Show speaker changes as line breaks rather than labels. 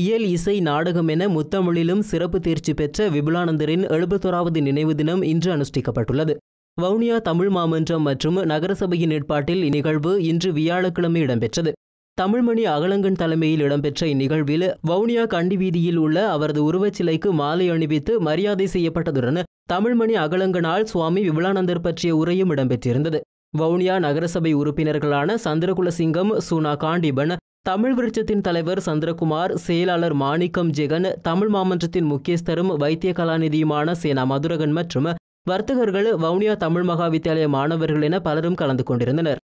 இயல் இசை நாடகம் என முத்தமிழிலும் சிறப்பு தேர்ச்சி பெற்ற விபுலானந்தரின் எழுபத்தோராவது நினைவு தினம் இன்று அனுஷ்டிக்கப்பட்டுள்ளது வவுனியா தமிழ் மாமன்றம் மற்றும் நகரசபையின் ஏற்பாட்டில் இந்நிகழ்வு இன்று வியாழக்கிழமை இடம்பெற்றது தமிழ்மணி அகலங்கன் தலைமையில் இடம்பெற்ற இந்நிகழ்வில் வவுனியா கண்டி வீதியில் உள்ள அவரது உருவச்சிலைக்கு மாலை அணிவித்து மரியாதை செய்யப்பட்டதுடன் தமிழ்மணி அகலங்கனால் சுவாமி விபுலானந்தர் பற்றிய உரையும் இடம்பெற்றிருந்தது வவுனியா நகரசபை உறுப்பினர்களான சந்திரகுலசிங்கம் சுனா காண்டிபன் தமிழ் விருட்சத்தின் தலைவர் சந்திரகுமார் செயலாளர் மாணிக்கம் ஜெகன் தமிழ் மாமன்றத்தின் முக்கியஸ்தரும் வைத்திய கலாநிதியுமான சேனா மதுரகன் மற்றும் வர்த்தகர்கள் வவுனியா தமிழ் மகா வித்தியாலய மாணவர்கள் என பலரும் கலந்து கொண்டிருந்தனர்